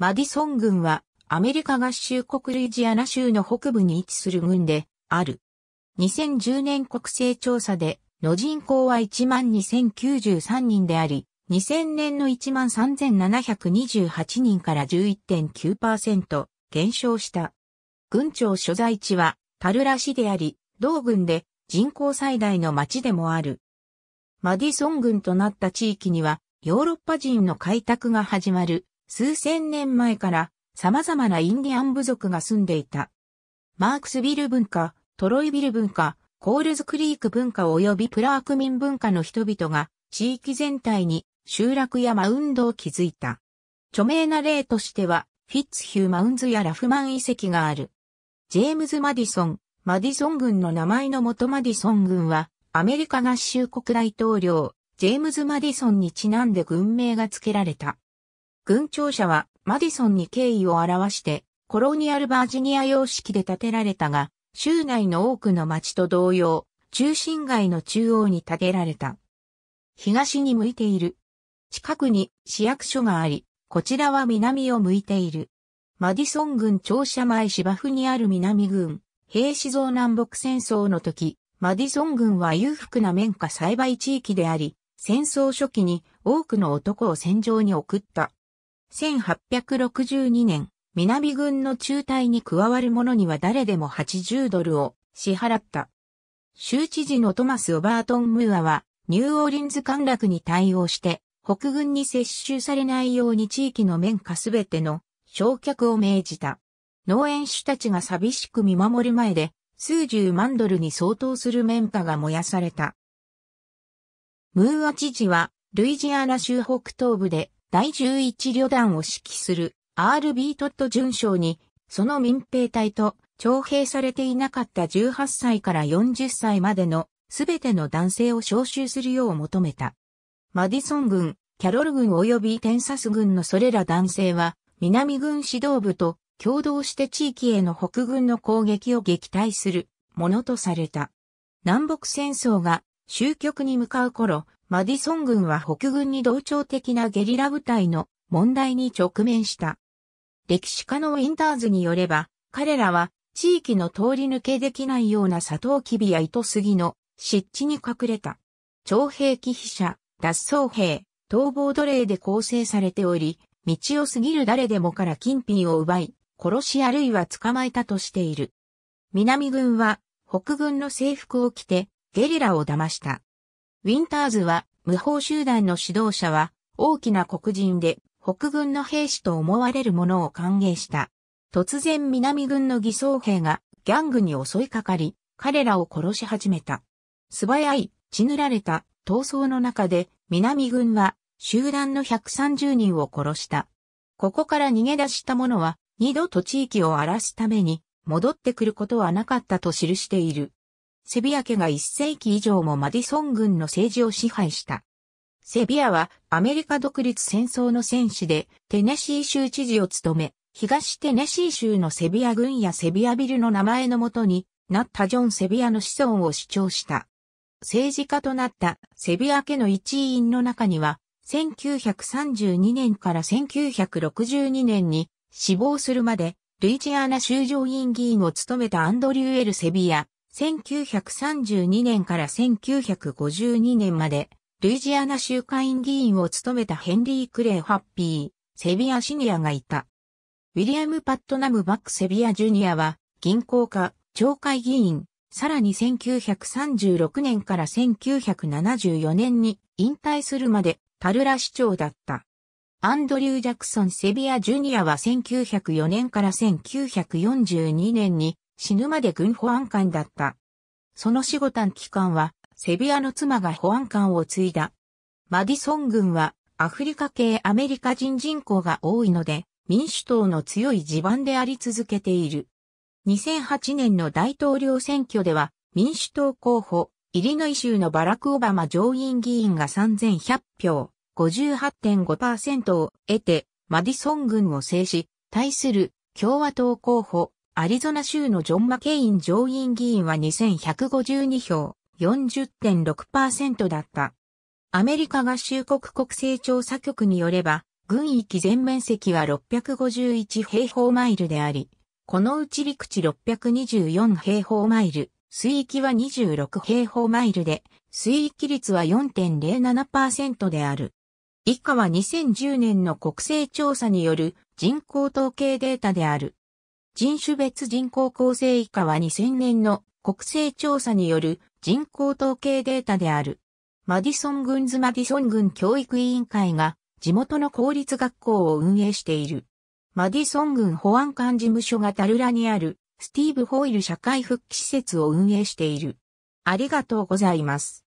マディソン郡はアメリカ合衆国ルイジアナ州の北部に位置する郡である。2010年国勢調査での人口は12,093人であり、2000年の13,728人から11.9%減少した。郡庁所在地はタルラ市であり、同郡で人口最大の町でもある。マディソン郡となった地域にはヨーロッパ人の開拓が始まる数千年前から様々なインディアン部族が住んでいた。マークスビル文化、トロイビル文化、コールズクリーク文化及びプラーク民文化の人々が地域全体に集落やマウンドを築いた。著名な例としては、フィッツヒューマウンズやラフマン遺跡がある。ジェームズ・マディソン、マディソン軍の名前の元マディソン軍は、アメリカ合衆国大統領、ジェームズ・マディソンにちなんで軍名が付けられた。軍庁舎はマディソンに敬意を表して、コロニアルバージニア様式で建てられたが、州内の多くの町と同様、中心街の中央に建てられた。東に向いている。近くに市役所があり、こちらは南を向いている。マディソン郡庁舎前芝生にある南郡、兵士像南北戦争の時、マディソン軍は裕福な綿花栽培地域であり、戦争初期に多くの男を戦場に送った。1862年、南軍の中隊に加わる者には誰でも80ドルを支払った。州知事のトマス・オバートン・ムーアは、ニューオーリンズ陥落に対応して、北軍に接収されないように地域の面下すべての焼却を命じた。農園主たちが寂しく見守る前で、数十万ドルに相当する綿花が燃やされた。ムーア知事は、ルイジアナ州北東部で第11旅団を指揮する R.B. トット准将に、その民兵隊と徴兵されていなかった18歳から40歳までのすべての男性を招集するよう求めた。マディソン軍、キャロル軍及びテンサス軍のそれら男性は、南軍指導部と共同して地域への北軍の攻撃を撃退するものとされた。南北戦争が終局に向かう頃、マディソン軍は北軍に同調的なゲリラ部隊の問題に直面した。歴史家のウィンターズによれば、彼らは地域の通り抜けできないようなサトウキビや糸杉の湿地に隠れた。徴兵機飛車、脱走兵、逃亡奴隷で構成されており、道を過ぎる誰でもから金品を奪い、殺しあるいは捕まえたとしている。南軍は北軍の制服を着てゲリラを騙した。ウィンターズは、無法集団の指導者は、大きな黒人で、北軍の兵士と思われるものを歓迎した。突然南軍の偽装兵が、ギャングに襲いかかり、彼らを殺し始めた。素早い、血塗られた、闘争の中で、南軍は、集団の130人を殺した。ここから逃げ出した者は、二度と地域を荒らすために、戻ってくることはなかったと記している。セビア家が1世紀以上もマディソン軍の政治を支配した。セビアはアメリカ独立戦争の戦士でテネシー州知事を務め、東テネシー州のセビア軍やセビアビルの名前のもとになったジョン・セビアの子孫を主張した。政治家となったセビア家の一員の中には、1932年から1962年に死亡するまでルイジアナ州上院議員を務めたアンドリュー・エル・セビア、1932年から1952年まで、ルイジアナ州会員議員を務めたヘンリー・クレイ・ハッピー、セビア・シニアがいた。ウィリアム・パットナム・バック・セビア・ジュニアは、銀行家、町会議員、さらに1936年から1974年に引退するまでタルラ市長だった。アンドリュー・ジャクソン・セビア・ジュニアは1904年から1942年に死ぬまで軍保安官だった。その死後短期間は、セビアの妻が保安官を継いだ。マディソン軍は、アフリカ系アメリカ人人口が多いので、民主党の強い地盤であり続けている。2008年の大統領選挙では、民主党候補、イリノイ州のバラク・オバマ上院議員が3100票、58.5%を得て、マディソン軍を制し、対する共和党候補、アリゾナ州のジョン・マケイン上院議員は2152票、40.6%だった。アメリカ合衆国国勢調査局によれば、軍域全面積は651平方マイルであり、このうち陸地624平方マイル、水域は26平方マイルで、水域率は4.07%である。以下は2010年の国勢調査による人口統計データである。人種別人口構成以下は2000年の国勢調査による人口統計データである。マディソン郡ズマディソン郡教育委員会が地元の公立学校を運営している。マディソン郡保安官事務所がタルラにあるスティーブ・ホイル社会復帰施設を運営している。ありがとうございます。